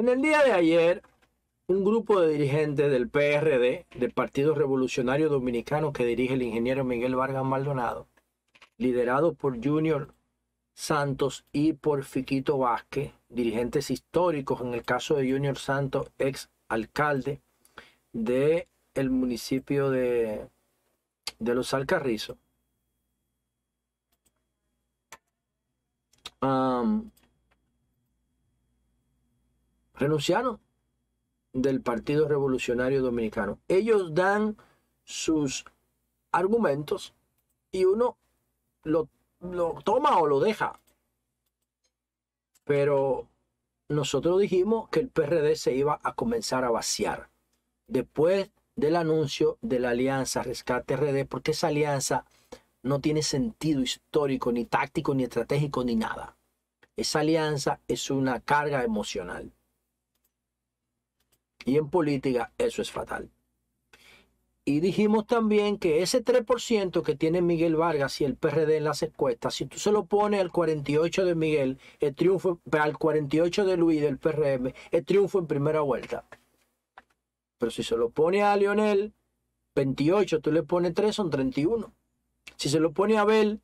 En el día de ayer, un grupo de dirigentes del PRD, del Partido Revolucionario Dominicano que dirige el ingeniero Miguel Vargas Maldonado, liderado por Junior Santos y por Fiquito Vázquez, dirigentes históricos, en el caso de Junior Santos, ex alcalde del municipio de, Los Alcarrizos renunciaron del Partido Revolucionario Dominicano. Ellos dan sus argumentos y uno lo, lo toma o lo deja. Pero nosotros dijimos que el PRD se iba a comenzar a vaciar después del anuncio de la alianza Rescate RD, porque esa alianza no tiene sentido histórico, ni táctico, ni estratégico, ni nada. Esa alianza es una carga emocional. Y en política eso es fatal. Y dijimos también que ese 3% que tiene Miguel Vargas y el PRD en las encuestas, si tú se lo pones al 48 de Miguel, el triunfo, al 48 de Luis del PRM, el triunfo en primera vuelta. Pero si se lo pone a Lionel, 28, tú le pones 3, son 31. Si se lo pone a Abel,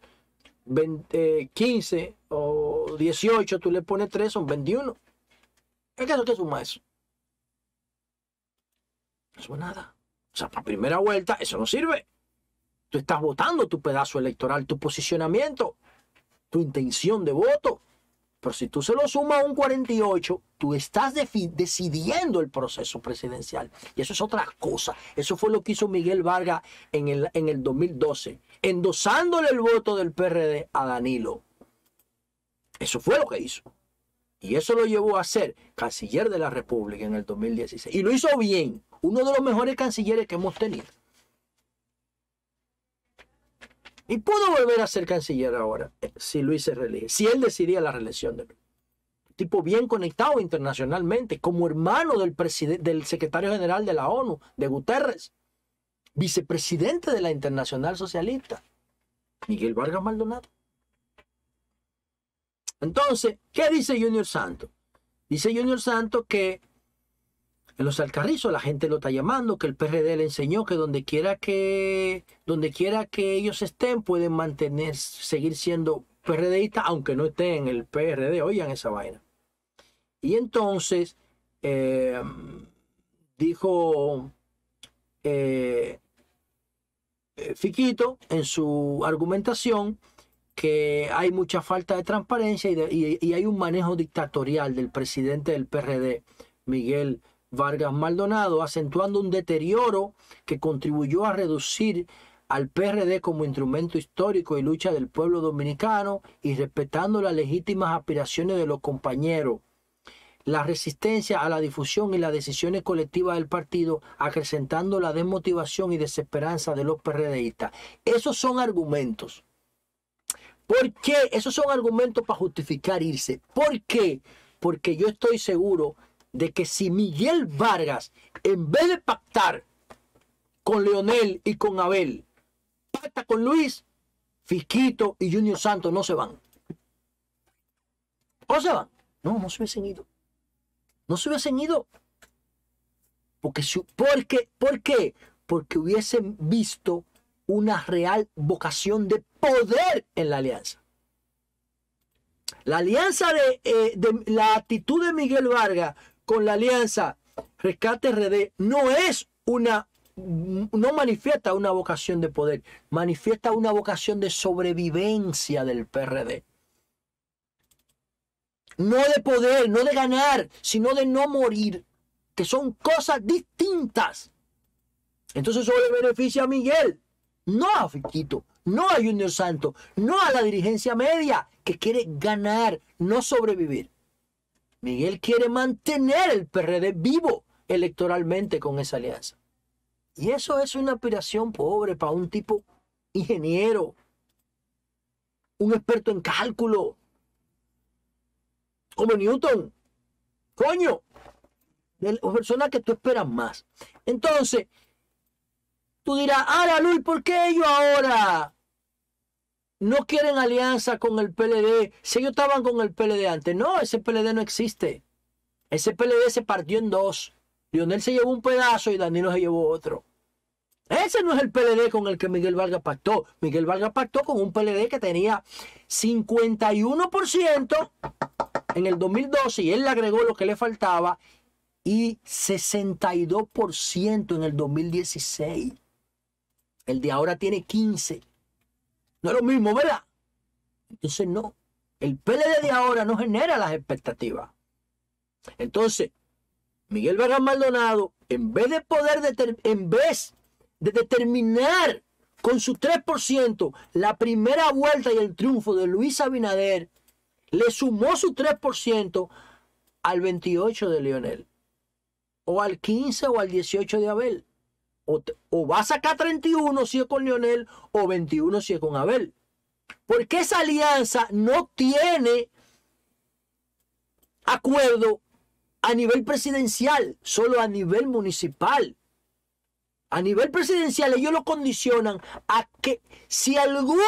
15 eh, o 18, tú le pones 3, son 21. Es que no te suma eso? Eso nada. O sea, para primera vuelta, eso no sirve. Tú estás votando tu pedazo electoral, tu posicionamiento, tu intención de voto. Pero si tú se lo sumas a un 48, tú estás decidiendo el proceso presidencial. Y eso es otra cosa. Eso fue lo que hizo Miguel Vargas en el, en el 2012, endosándole el voto del PRD a Danilo. Eso fue lo que hizo. Y eso lo llevó a ser canciller de la República en el 2016. Y lo hizo bien, uno de los mejores cancilleres que hemos tenido. Y pudo volver a ser canciller ahora eh, si Luis se si él decidía la reelección de Luis. Tipo bien conectado internacionalmente, como hermano del, del secretario general de la ONU, de Guterres, vicepresidente de la Internacional Socialista, Miguel Vargas Maldonado. Entonces, ¿qué dice Junior Santo? Dice Junior Santo que en los Alcarrizos la gente lo está llamando, que el PRD le enseñó que donde quiera que, donde quiera que ellos estén pueden mantener, seguir siendo PRDistas, aunque no estén en el PRD, oigan esa vaina. Y entonces eh, dijo eh, eh, Fiquito en su argumentación que hay mucha falta de transparencia y, hay un manejo dictatorial del presidente del PRD, Miguel Vargas Maldonado, acentuando un deterioro que contribuyó a reducir al PRD como instrumento histórico y lucha del pueblo dominicano y respetando las legítimas aspiraciones de los compañeros. La resistencia a la difusión y las decisiones colectivas del partido, acrecentando la desmotivación y desesperanza de los PRDistas. Esos son argumentos ¿Por qué? Esos son argumentos para justificar irse. ¿Por qué? Porque yo estoy seguro de que si Miguel Vargas, en vez de pactar con Leonel y con Abel, pacta con Luis, Fisquito y Junior Santos no se van. ¿O se van? No, no se hubiesen ido. No se hubiesen ido. Porque, porque, ¿Por qué? Porque hubiesen visto una real vocación de poder en la alianza. La alianza de, eh, la actitud de Miguel Vargas con la alianza Rescate RD no es una, no manifiesta una vocación de poder, manifiesta una vocación de sobrevivencia del PRD. No de poder, no de ganar, sino de no morir, que son cosas distintas. Entonces eso le beneficia a Miguel, no a Fiquito, no a Junior Santo, no a la dirigencia media que quiere ganar, no sobrevivir. Miguel quiere mantener el PRD vivo electoralmente con esa alianza. Y eso es una aspiración pobre para un tipo ingeniero, un experto en cálculo, como Newton. Coño, de personas que tú esperas más. Entonces, Tú dirás, ahora Luis, ¿por qué ellos ahora no quieren alianza con el PLD? Si ellos estaban con el PLD antes. No, ese PLD no existe. Ese PLD se partió en dos. Lionel se llevó un pedazo y Danilo se llevó otro. Ese no es el PLD con el que Miguel Vargas pactó. Miguel Vargas pactó con un PLD que tenía 51% en el 2012 y él le agregó lo que le faltaba y 62% en el 2016. El de ahora tiene 15. No es lo mismo, ¿verdad? Entonces no. El PLD de ahora no genera las expectativas. Entonces, Miguel Vargas Maldonado, en vez de poder, en vez de determinar con su 3% la primera vuelta y el triunfo de Luis Abinader, le sumó su 3% al 28 de Lionel. o al 15 o al 18 de Abel. O, va a sacar 31 si es con Lionel o 21 si es con Abel. Porque esa alianza no tiene acuerdo a nivel presidencial, solo a nivel municipal. A nivel presidencial ellos lo condicionan a que si alguno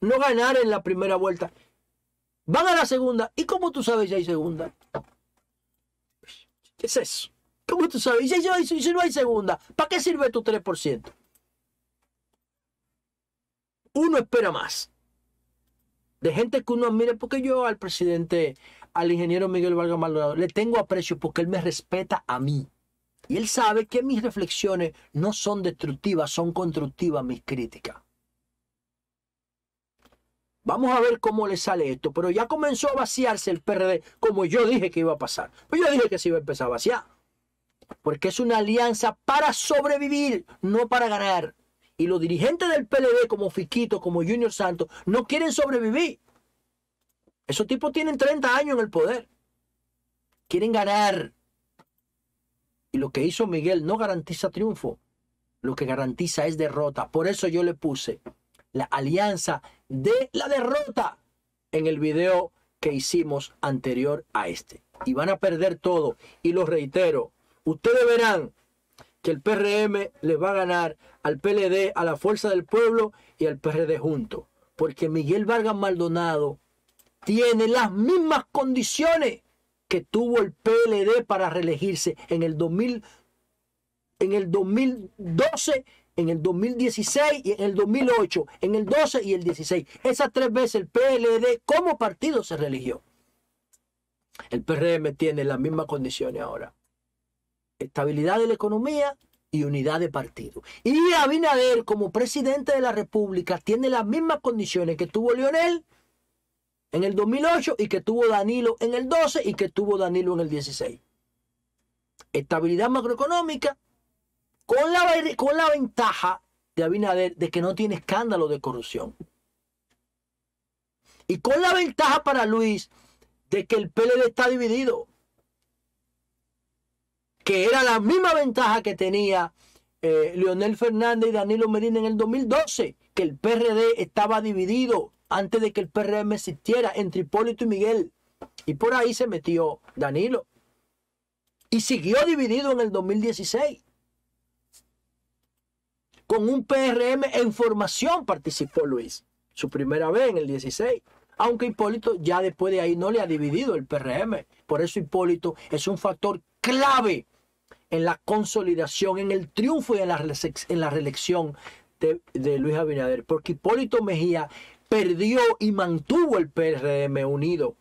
no ganara en la primera vuelta, van a la segunda. ¿Y como tú sabes ya hay segunda? Pues, ¿Qué es eso? ¿Cómo tú sabes? Y si, no hay segunda, ¿para qué sirve tu 3%? Uno espera más. De gente que uno admira, porque yo al presidente, al ingeniero Miguel Vargas Maldonado, le tengo aprecio porque él me respeta a mí. Y él sabe que mis reflexiones no son destructivas, son constructivas mis críticas. Vamos a ver cómo le sale esto. Pero ya comenzó a vaciarse el PRD, como yo dije que iba a pasar. Pues yo dije que se iba a empezar a vaciar porque es una alianza para sobrevivir, no para ganar. Y los dirigentes del PLD, como Fiquito, como Junior Santos, no quieren sobrevivir. Esos tipos tienen 30 años en el poder. Quieren ganar. Y lo que hizo Miguel no garantiza triunfo. Lo que garantiza es derrota. Por eso yo le puse la alianza de la derrota en el video que hicimos anterior a este. Y van a perder todo. Y lo reitero, Ustedes verán que el PRM le va a ganar al PLD, a la Fuerza del Pueblo y al PRD junto. Porque Miguel Vargas Maldonado tiene las mismas condiciones que tuvo el PLD para reelegirse en el 2000, en el 2012, en el 2016 y en el 2008, en el 12 y el 16. Esas tres veces el PLD como partido se religió. El PRM tiene las mismas condiciones ahora estabilidad de la economía y unidad de partido. Y Abinader, como presidente de la República, tiene las mismas condiciones que tuvo Lionel en el 2008 y que tuvo Danilo en el 12 y que tuvo Danilo en el 16. Estabilidad macroeconómica con la, con la ventaja de Abinader de que no tiene escándalo de corrupción. Y con la ventaja para Luis de que el PLD está dividido que era la misma ventaja que tenía eh, Leonel Fernández y Danilo Medina en el 2012, que el PRD estaba dividido antes de que el PRM existiera entre Hipólito y Miguel. Y por ahí se metió Danilo. Y siguió dividido en el 2016. Con un PRM en formación participó Luis, su primera vez en el 16. Aunque Hipólito ya después de ahí no le ha dividido el PRM. Por eso Hipólito es un factor clave en la consolidación, en el triunfo y en la, reelección de, de, Luis Abinader, porque Hipólito Mejía perdió y mantuvo el PRM unido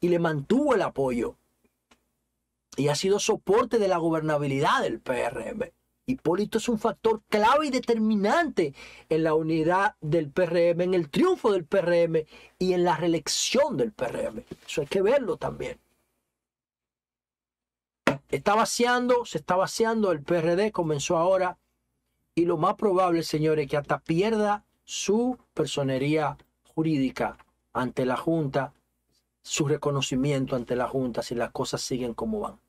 y le mantuvo el apoyo. Y ha sido soporte de la gobernabilidad del PRM. Hipólito es un factor clave y determinante en la unidad del PRM, en el triunfo del PRM y en la reelección del PRM. Eso hay que verlo también. Está vaciando, se está vaciando, el PRD comenzó ahora y lo más probable, señores, que hasta pierda su personería jurídica ante la Junta, su reconocimiento ante la Junta si las cosas siguen como van.